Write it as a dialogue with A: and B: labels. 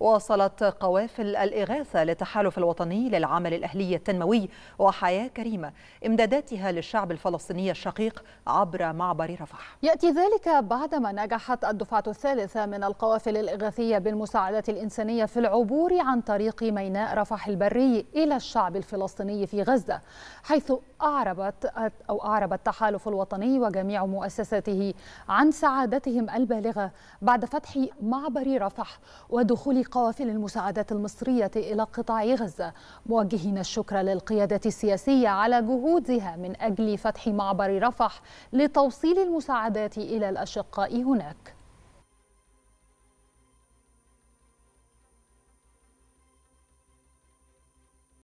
A: واصلت قوافل الإغاثة للتحالف الوطني للعمل الأهلي التنموي وحياة كريمة إمداداتها للشعب الفلسطيني الشقيق عبر معبر رفح
B: يأتي ذلك بعدما نجحت الدفعة الثالثة من القوافل الإغاثية بالمساعدات الإنسانية في العبور عن طريق ميناء رفح البري إلى الشعب الفلسطيني في غزة حيث أعربت أو أعرب التحالف الوطني وجميع مؤسساته عن سعادتهم البالغة بعد فتح معبر رفح ودخول قوافل المساعدات المصرية إلى قطاع غزة موجهين الشكر للقيادة السياسية على جهودها من أجل فتح معبر رفح لتوصيل المساعدات إلى الأشقاء هناك